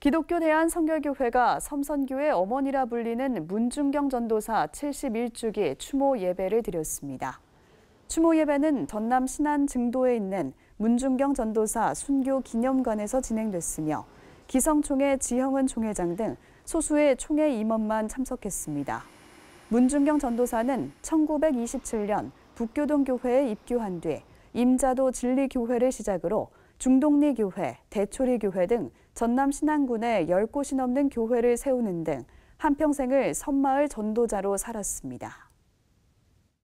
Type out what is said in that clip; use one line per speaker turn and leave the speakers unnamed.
기독교 대한 성결교회가 섬선교회 어머니라 불리는 문중경 전도사 71주기 추모 예배를 드렸습니다. 추모 예배는 전남 신안 증도에 있는 문중경 전도사 순교 기념관에서 진행됐으며 기성총회 지형은 총회장 등 소수의 총회 임원만 참석했습니다. 문중경 전도사는 1927년 북교동교회에 입교한 뒤 임자도 진리교회를 시작으로 중동리교회, 대초리교회 등 전남 신안군에 10곳이 넘는 교회를 세우는 등 한평생을 섬마을 전도자로 살았습니다.